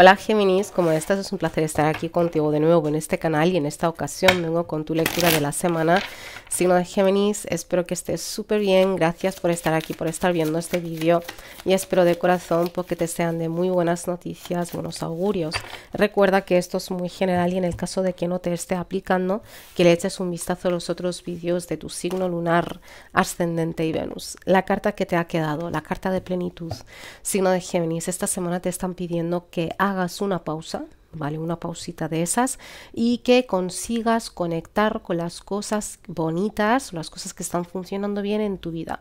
Hola Géminis, como estás? Es un placer estar aquí contigo de nuevo en este canal y en esta ocasión vengo con tu lectura de la semana. Signo de Géminis, espero que estés súper bien, gracias por estar aquí, por estar viendo este vídeo y espero de corazón porque te sean de muy buenas noticias, buenos augurios. Recuerda que esto es muy general y en el caso de que no te esté aplicando, que le eches un vistazo a los otros vídeos de tu signo lunar, ascendente y Venus. La carta que te ha quedado, la carta de plenitud, signo de Géminis, esta semana te están pidiendo que hagas una pausa, ¿vale? Una pausita de esas y que consigas conectar con las cosas bonitas, las cosas que están funcionando bien en tu vida.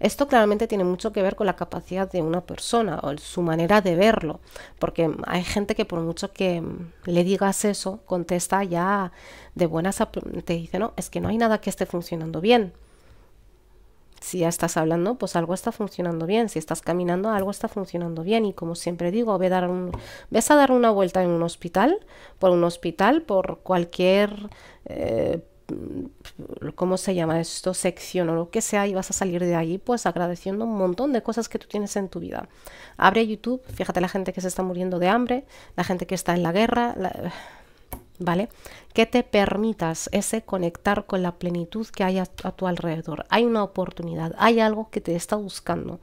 Esto claramente tiene mucho que ver con la capacidad de una persona o su manera de verlo, porque hay gente que por mucho que le digas eso, contesta ya de buenas, te dice, no, es que no hay nada que esté funcionando bien. Si ya estás hablando, pues algo está funcionando bien. Si estás caminando, algo está funcionando bien. Y como siempre digo, dar ves a dar una vuelta en un hospital, por un hospital, por cualquier... Eh, ¿cómo se llama esto? Sección o lo que sea y vas a salir de ahí pues agradeciendo un montón de cosas que tú tienes en tu vida. Abre YouTube, fíjate la gente que se está muriendo de hambre, la gente que está en la guerra, la... ¿vale? Que te permitas ese conectar con la plenitud que hay a, a, tu alrededor. Hay una oportunidad, hay algo que te está buscando.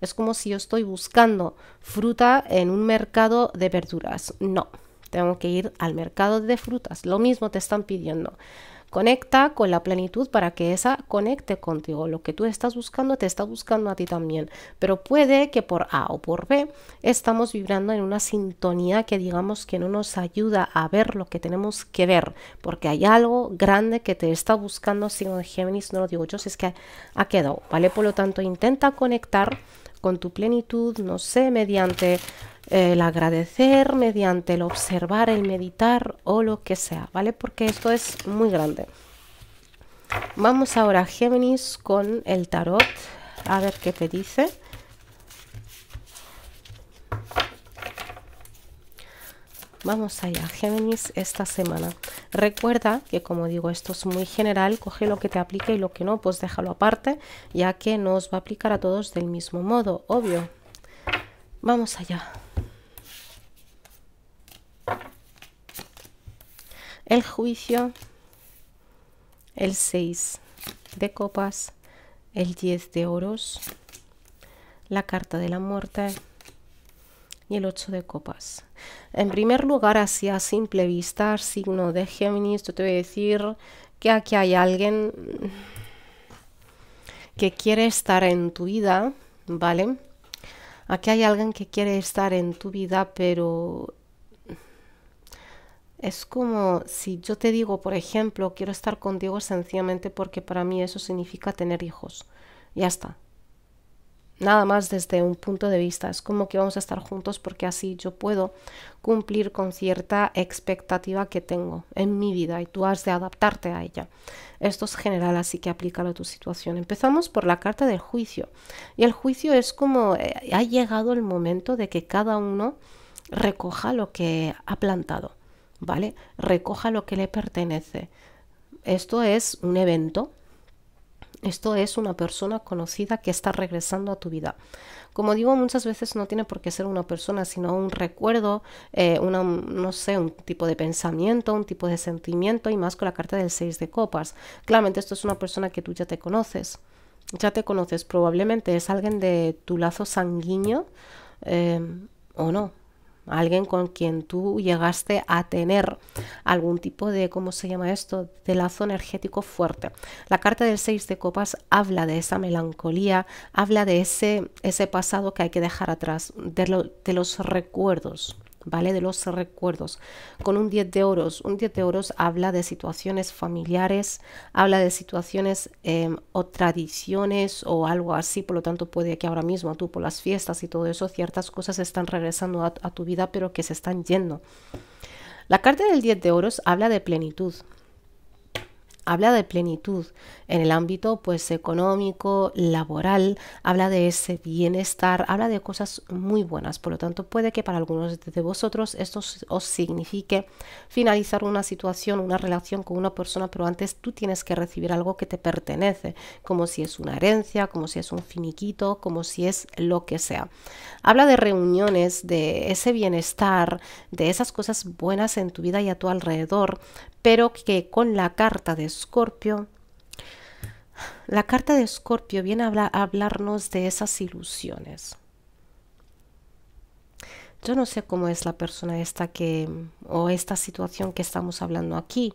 Es como si yo estoy buscando fruta en un mercado de verduras. No, tengo que ir al mercado de frutas. Lo mismo te están pidiendo. Conecta con la plenitud para que esa conecte contigo. Lo que tú estás buscando te está buscando a ti también. Pero puede que por A o por B estamos vibrando en una sintonía que digamos que no nos ayuda a ver lo que tenemos que ver. Porque hay algo grande que te está buscando. Signo de Géminis, no lo digo yo, si es que ha quedado. ¿Vale? Por lo tanto, intenta conectar con tu plenitud, no sé, mediante eh, el agradecer, mediante el observar, el meditar o lo que sea, ¿vale? Porque esto es muy grande. Vamos ahora a Géminis con el tarot, a ver qué te dice. Vamos allá, Géminis, esta semana. Recuerda que, como digo, esto es muy general, coge lo que te aplique y lo que no, pues déjalo aparte, ya que no os va a aplicar a todos del mismo modo, obvio. Vamos allá. El juicio, el 6 de copas, el 10 de oros, la carta de la muerte, y el 8 de copas. En primer lugar, así a simple vista, signo de Géminis, yo te voy a decir que aquí hay alguien que quiere estar en tu vida, ¿vale? Aquí hay alguien que quiere estar en tu vida, pero es como si yo te digo, por ejemplo, quiero estar contigo sencillamente porque para mí eso significa tener hijos. Ya está nada más desde un punto de vista. Es como que vamos a estar juntos porque así yo puedo cumplir con cierta expectativa que tengo en mi vida y tú has de adaptarte a ella. Esto es general, así que aplícalo a tu situación. Empezamos por la carta del juicio. Y el juicio es como eh, ha llegado el momento de que cada uno recoja lo que ha plantado, ¿vale? Recoja lo que le pertenece. Esto es un evento esto es una persona conocida que está regresando a tu vida. Como digo, muchas veces no tiene por qué ser una persona, sino un recuerdo, eh, no sé, un tipo de pensamiento, un tipo de sentimiento y más con la carta del 6 de copas. Claramente esto es una persona que tú ya te conoces. Ya te conoces, probablemente es alguien de tu lazo sanguíneo eh, o no alguien con quien tú llegaste a tener algún tipo de, ¿cómo se llama esto?, de lazo energético fuerte. La carta del seis de copas habla de esa melancolía, habla de ese, ese pasado que hay que dejar atrás, de, de los recuerdos. ¿vale? De los recuerdos. Con un 10 de oros, un 10 de oros habla de situaciones familiares, habla de situaciones em, o tradiciones o algo así, por lo tanto puede que ahora mismo tú por las fiestas y todo eso, ciertas cosas están regresando a, a tu vida pero que se están yendo. La carta del 10 de oros habla de plenitud, habla de plenitud en el ámbito pues económico, laboral, habla de ese bienestar, habla de cosas muy buenas. Por lo tanto, puede que para algunos de vosotros esto os signifique finalizar una situación, una relación con una persona, pero antes tú tienes que recibir algo que te pertenece, como si es una herencia, como si es un finiquito, como si es lo que sea. Habla de reuniones, de ese bienestar, de esas cosas buenas en tu vida y a tu alrededor, pero que con la carta de Escorpio la carta de Escorpio viene a, hablarnos de esas ilusiones. Yo no sé cómo es la persona esta que o esta situación que estamos hablando aquí,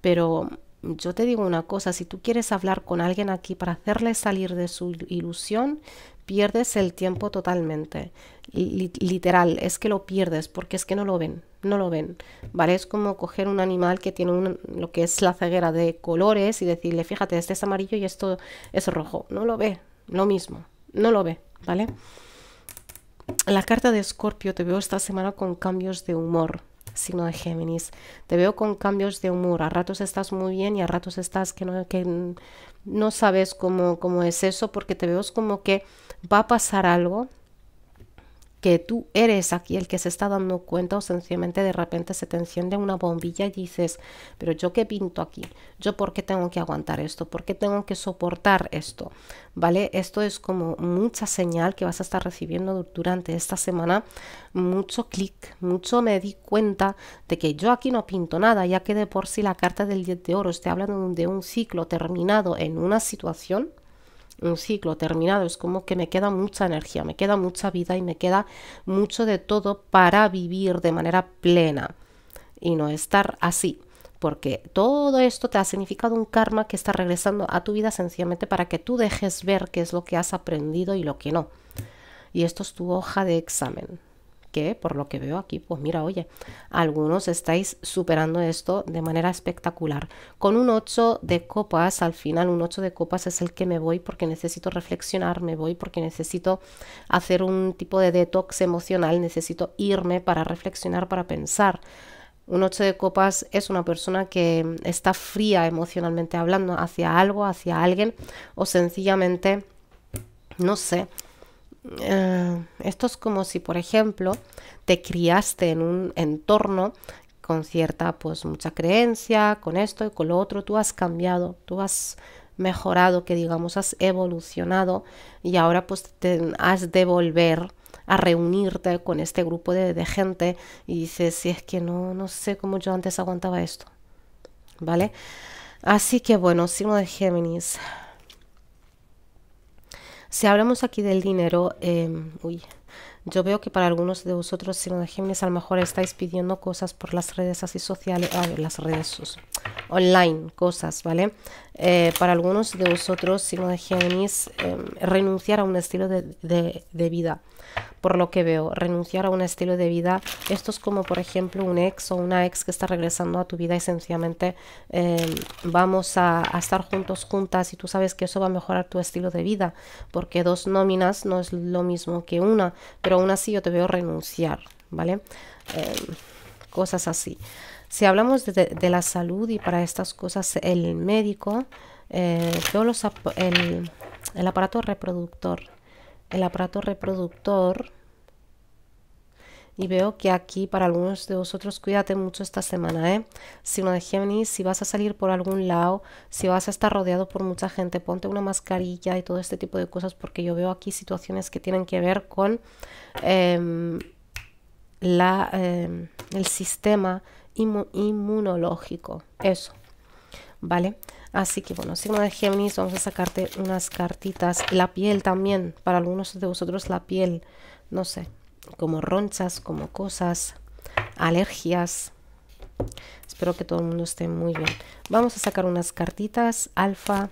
pero yo te digo una cosa, si tú quieres hablar con alguien aquí para hacerle salir de su ilusión, pierdes el tiempo totalmente. literal, es que lo pierdes porque es que no lo ven, no lo ven. ¿Vale? Es como coger un animal que tiene lo que es la ceguera de colores y decirle, fíjate, este es amarillo y esto es rojo. No lo ve, lo mismo, no lo ve, ¿vale? La carta de Escorpio te veo esta semana con cambios de humor signo de Géminis. Te veo con cambios de humor. A ratos estás muy bien y a ratos estás que no, que no sabes cómo, cómo es eso porque te veo como que va a pasar algo que tú eres aquí el que se está dando cuenta o sencillamente de repente se te enciende una bombilla y dices, pero yo qué pinto aquí, yo por qué tengo que aguantar esto, por qué tengo que soportar esto, ¿vale? Esto es como mucha señal que vas a estar recibiendo durante esta semana, mucho clic, mucho me di cuenta de que yo aquí no pinto nada, ya que de por sí la carta del 10 de oro está hablando de un ciclo terminado en una situación, un ciclo terminado. Es como que me queda mucha energía, me queda mucha vida y me queda mucho de todo para vivir de manera plena y no estar así. Porque todo esto te ha significado un karma que está regresando a tu vida sencillamente para que tú dejes ver qué es lo que has aprendido y lo que no. Y esto es tu hoja de examen que por lo que veo aquí, pues mira, oye, algunos estáis superando esto de manera espectacular. Con un 8 de copas, al final un 8 de copas es el que me voy porque necesito reflexionar, me voy porque necesito hacer un tipo de detox emocional, necesito irme para reflexionar, para pensar. Un 8 de copas es una persona que está fría emocionalmente hablando hacia algo, hacia alguien o sencillamente, no sé, Ah, esto es como si, por ejemplo, te criaste en un entorno con cierta, pues, mucha creencia, con esto y con lo otro, tú has cambiado, tú has mejorado, que digamos, has evolucionado y ahora, pues, te has de volver a reunirte con este grupo de, de gente y dices, si es que no, no sé cómo yo antes aguantaba esto, ¿vale? Así que bueno, signo de Géminis, si hablamos aquí del dinero, eh, uy, yo veo que para algunos de vosotros, signo de Géminis, a lo mejor estáis pidiendo cosas por las redes así sociales, ver, las redes online, cosas, ¿vale? Eh, para algunos de vosotros, signo de Géminis, em, renunciar a un estilo de, vida, por lo que veo, renunciar a un estilo de vida. Esto es como, por ejemplo, un ex o una ex que está regresando a tu vida y sencillamente em, vamos a, a estar juntos, juntas, y tú sabes que eso va a mejorar tu estilo de vida, porque dos nóminas no es lo mismo que una, pero aún así yo te veo renunciar, ¿vale? Em, cosas así. Si hablamos de, la salud y para estas cosas, el médico, todos eh, el aparato reproductor, el aparato reproductor y veo que aquí para algunos de vosotros, cuídate mucho esta semana, ¿eh? Signo de Géminis, si vas a salir por algún lado, si vas a estar rodeado por mucha gente, ponte una mascarilla y todo este tipo de cosas, porque yo veo aquí situaciones que tienen que ver con em, em, el sistema inmunológico. Eso. ¿Vale? Así que bueno, signo de Géminis, vamos a sacarte unas cartitas. La piel también, para algunos de vosotros la piel, no sé, como ronchas, como cosas, alergias. Espero que todo el mundo esté muy bien. Vamos a sacar unas cartitas alfa,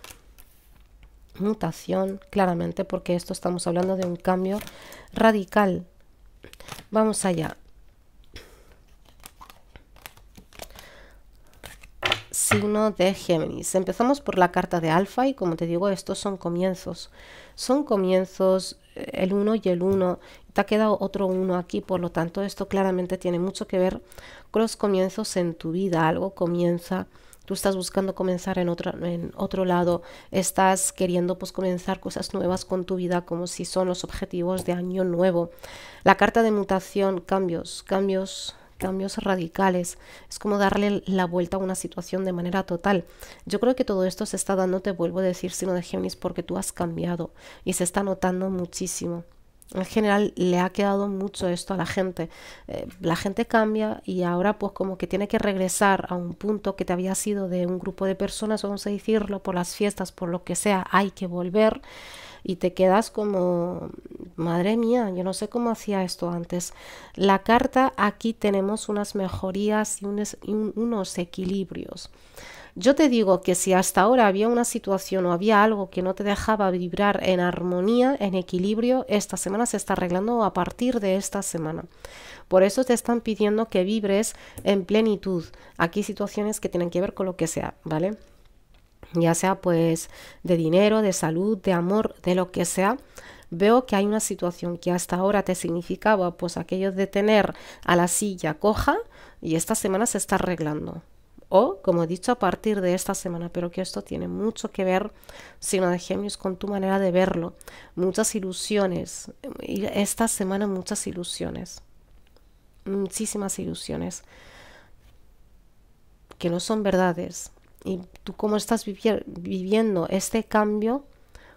mutación, claramente, porque esto estamos hablando de un cambio radical. Vamos allá. signo de Géminis. Empezamos por la carta de Alfa y como te digo, estos son comienzos. Son comienzos eh, el uno y el uno Te ha quedado otro uno aquí, por lo tanto esto claramente tiene mucho que ver con los comienzos en tu vida. Algo comienza tú estás buscando comenzar en otro, en otro lado, estás queriendo pues comenzar cosas nuevas con tu vida, como si son los objetivos de año nuevo. La carta de mutación, cambios, cambios cambios radicales, es como darle la vuelta a una situación de manera total. Yo creo que todo esto se está dando, te vuelvo a decir, sino de Géminis, porque tú has cambiado y se está notando muchísimo. En general le ha quedado mucho esto a la gente. Eh, la gente cambia y ahora pues como que tiene que regresar a un punto que te había sido de un grupo de personas, vamos a decirlo, por las fiestas, por lo que sea, hay que volver y te quedas como, madre mía, yo no sé cómo hacía esto antes. La carta aquí tenemos unas mejorías y, unos, equilibrios. Yo te digo que si hasta ahora había una situación o había algo que no te dejaba vibrar en armonía, en equilibrio, esta semana se está arreglando a partir de esta semana. Por eso te están pidiendo que vibres en plenitud. Aquí situaciones que tienen que ver con lo que sea, ¿vale? ya sea pues de dinero, de salud, de amor, de lo que sea, veo que hay una situación que hasta ahora te significaba pues aquello de tener a la silla coja y esta semana se está arreglando. O, como he dicho, a partir de esta semana, pero que esto tiene mucho que ver, sino de gemios, con tu manera de verlo. Muchas ilusiones. Y esta semana muchas ilusiones. Muchísimas ilusiones. Que no son verdades, y tú cómo estás viviendo este cambio,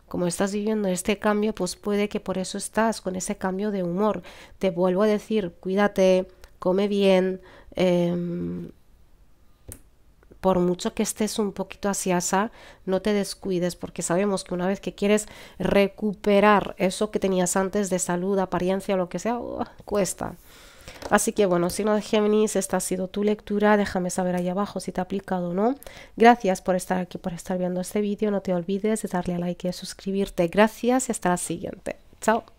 como estás viviendo este cambio, pues puede que por eso estás con ese cambio de humor. Te vuelvo a decir, cuídate, come bien. Em, por mucho que estés un poquito asiasa, no te descuides, porque sabemos que una vez que quieres recuperar eso que tenías antes de salud, apariencia lo que sea, ¡oh! cuesta. Así que bueno, signo de Géminis, esta ha sido tu lectura. Déjame saber ahí abajo si te ha aplicado o no. Gracias por estar aquí, por estar viendo este vídeo. No te olvides de darle a like y de suscribirte. Gracias y hasta la siguiente. Chao.